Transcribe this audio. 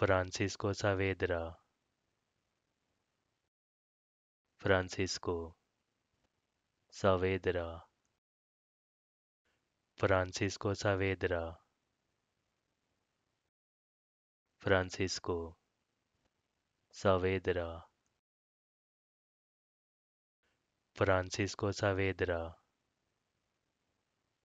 Francisco Saavedra Francisco Saavedra Francisco Saavedra Francisco Saavedra Francisco सावेद्रा